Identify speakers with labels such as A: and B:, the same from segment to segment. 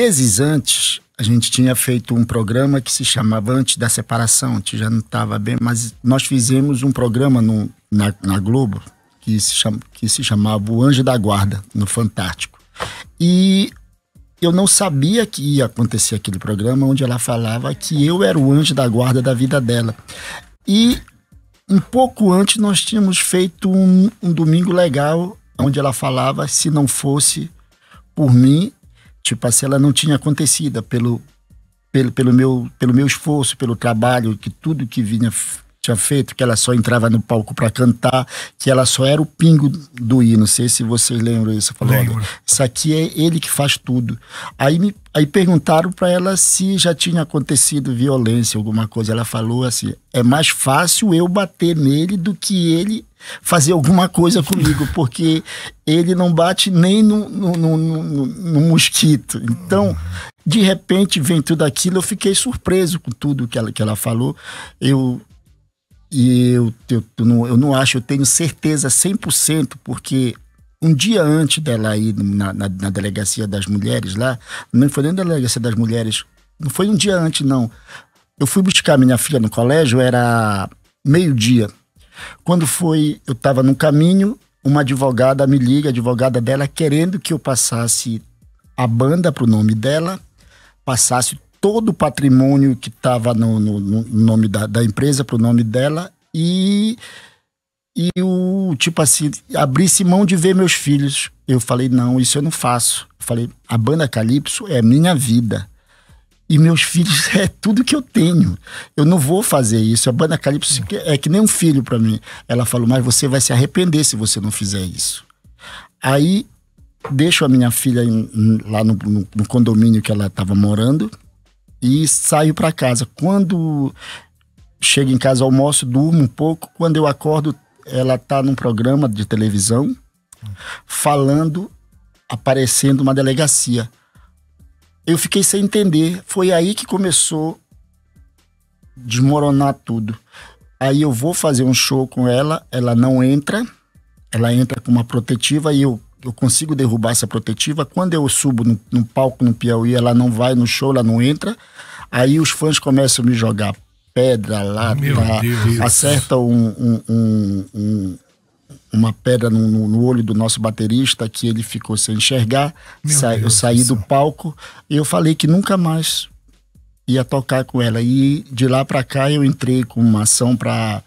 A: Meses antes, a gente tinha feito um programa que se chamava Antes da Separação, que já não estava bem, mas nós fizemos um programa no, na, na, Globo que se, chama, que se chamava O Anjo da Guarda, no Fantástico. E eu não sabia que ia acontecer aquele programa onde ela falava que eu era o anjo da guarda da vida dela. E um pouco antes nós tínhamos feito um, um domingo legal onde ela falava se não fosse por mim Tipo assim, ela não tinha acontecido pelo, pelo, pelo, meu, pelo meu esforço, pelo trabalho, que tudo que vinha tinha feito, que ela só entrava no palco para cantar, que ela só era o pingo do hino. Não sei se vocês lembram isso. Eu falei, Lembro. isso aqui é ele que faz tudo. Aí me aí perguntaram para ela se já tinha acontecido violência, alguma coisa. Ela falou assim: é mais fácil eu bater nele do que ele fazer alguma coisa comigo, porque ele não bate nem no, no, no, no, no mosquito. Então, de repente, vem tudo aquilo. Eu fiquei surpreso com tudo que ela, que ela falou. Eu e eu, eu, eu, não, eu não acho, eu tenho certeza 100%, porque um dia antes dela ir na, na, na delegacia das mulheres lá, não foi nem na delegacia das mulheres, não foi um dia antes, não. Eu fui buscar minha filha no colégio, era meio-dia. Quando foi, eu estava no caminho, uma advogada me liga, advogada dela, querendo que eu passasse a banda para o nome dela, passasse todo o patrimônio que estava no, no, no, nome da, da empresa para o nome dela e e o tipo assim abrisse mão de ver meus filhos. Eu falei não, isso eu não faço. Eu falei a banda Calypso é minha vida e meus filhos é tudo que eu tenho. Eu não vou fazer isso. A banda Calypso é, é que nem um filho para mim. Ela falou, mas você vai se arrepender se você não fizer isso. Aí deixo a minha filha em, em, lá no, no, no condomínio que ela estava morando e saio para casa. Quando chego em casa, almoço, durmo um pouco. Quando eu acordo, ela tá num programa de televisão falando, aparecendo uma delegacia. Eu fiquei sem entender. Foi aí que começou desmoronar tudo. Aí eu vou fazer um show com ela, ela não entra, ela entra com uma protetiva e eu eu consigo derrubar essa protetiva. Quando eu subo no, no, palco no Piauí, ela não vai no show, ela não entra. Aí os fãs começam a me jogar pedra lá, acerta um, um, um, uma pedra no, no, olho do nosso baterista que ele ficou sem enxergar. Sa, eu saí do palco e eu falei que nunca mais ia tocar com ela. E de lá para cá eu entrei com uma ação para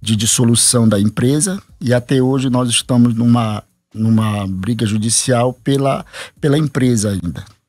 A: de dissolução da empresa e até hoje nós estamos numa numa briga judicial pela, pela empresa ainda.